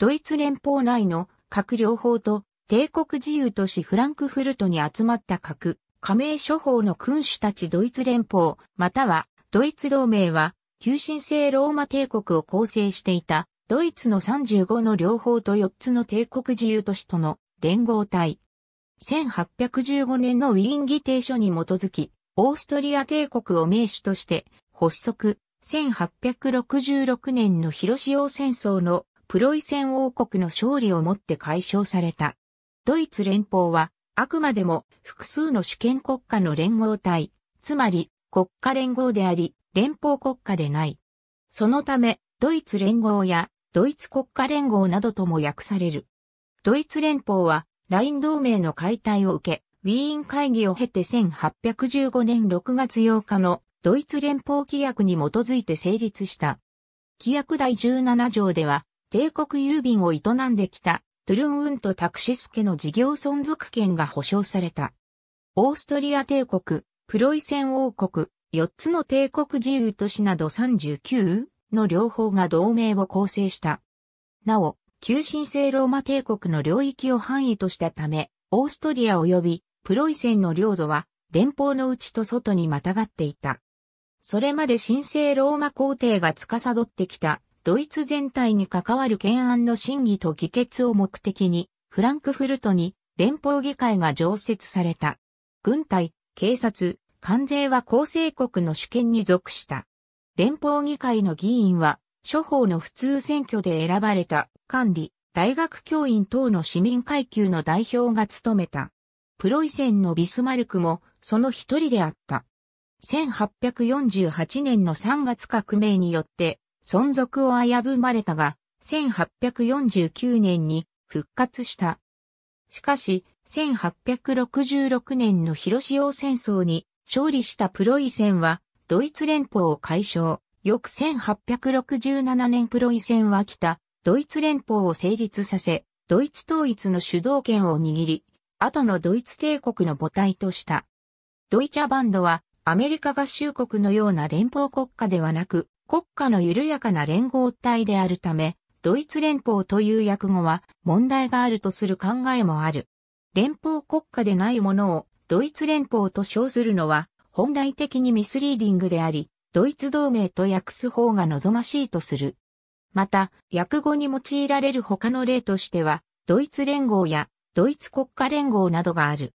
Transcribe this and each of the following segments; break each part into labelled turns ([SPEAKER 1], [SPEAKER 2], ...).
[SPEAKER 1] ドイツ連邦内の核領法と帝国自由都市フランクフルトに集まった核、加盟諸法の君主たちドイツ連邦、またはドイツ同盟は、旧神聖ローマ帝国を構成していた、ドイツの35の両方と4つの帝国自由都市との連合体。1815年のウィーン議定書に基づき、オーストリア帝国を名手として発足、1866年の広塩戦争のプロイセン王国の勝利をもって解消された。ドイツ連邦は、あくまでも複数の主権国家の連合体、つまり国家連合であり、連邦国家でない。そのため、ドイツ連合やドイツ国家連合などとも訳される。ドイツ連邦は、ライン同盟の解体を受け、ウィーン会議を経て1815年6月8日のドイツ連邦規約に基づいて成立した。規約第17条では、帝国郵便を営んできたトゥルンウンとタクシス家の事業存続権が保障された。オーストリア帝国、プロイセン王国、4つの帝国自由都市など39の両方が同盟を構成した。なお、旧神聖ローマ帝国の領域を範囲としたため、オーストリア及びプロイセンの領土は連邦の内と外にまたがっていた。それまで神聖ローマ皇帝が司ってきたドイツ全体に関わる懸案の審議と議決を目的に、フランクフルトに連邦議会が常設された。軍隊、警察、関税は構成国の主権に属した。連邦議会の議員は、諸法の普通選挙で選ばれた、管理、大学教員等の市民階級の代表が務めた。プロイセンのビスマルクも、その一人であった。1848年の3月革命によって、存続を危ぶまれたが、1849年に復活した。しかし、1866年の広潮戦争に勝利したプロイセンは、ドイツ連邦を解消。翌1867年プロイセンは北、ドイツ連邦を成立させ、ドイツ統一の主導権を握り、後のドイツ帝国の母体とした。ドイチャバンドは、アメリカ合衆国のような連邦国家ではなく、国家の緩やかな連合体であるため、ドイツ連邦という訳語は問題があるとする考えもある。連邦国家でないものをドイツ連邦と称するのは本来的にミスリーディングであり、ドイツ同盟と訳す方が望ましいとする。また、訳語に用いられる他の例としては、ドイツ連合やドイツ国家連合などがある。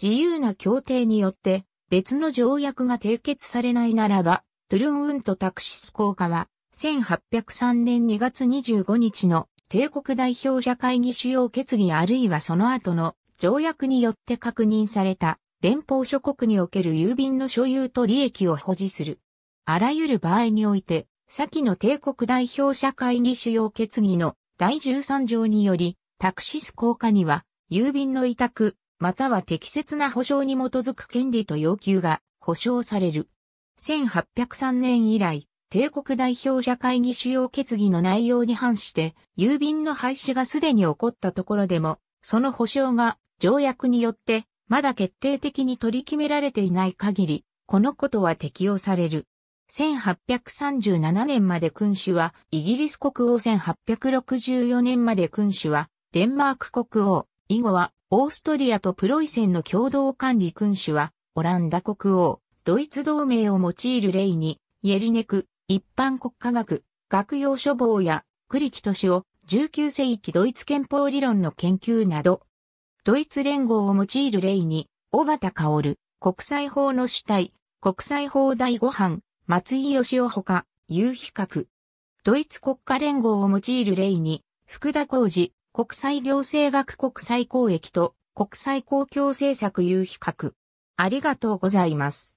[SPEAKER 1] 自由な協定によって別の条約が締結されないならば、トゥルンウントタクシス効果は、1803年2月25日の帝国代表者会議主要決議あるいはその後の条約によって確認された連邦諸国における郵便の所有と利益を保持する。あらゆる場合において、先の帝国代表者会議主要決議の第13条により、タクシス効果には、郵便の委託、または適切な保障に基づく権利と要求が保障される。1803年以来、帝国代表者会議主要決議の内容に反して、郵便の廃止がすでに起こったところでも、その保障が条約によってまだ決定的に取り決められていない限り、このことは適用される。1837年まで君主はイギリス国王1864年まで君主はデンマーク国王以後は、オーストリアとプロイセンの共同管理君主は、オランダ国王、ドイツ同盟を用いる例に、イェルネク、一般国家学、学用書房や、クリキトシを、19世紀ドイツ憲法理論の研究など、ドイツ連合を用いる例に、小畑薫、国際法の主体、国際法第五版、松井義雄ほか、有比較。ドイツ国家連合を用いる例に、福田浩二、国際行政学国際公益と国際公共政策有比較。ありがとうございます。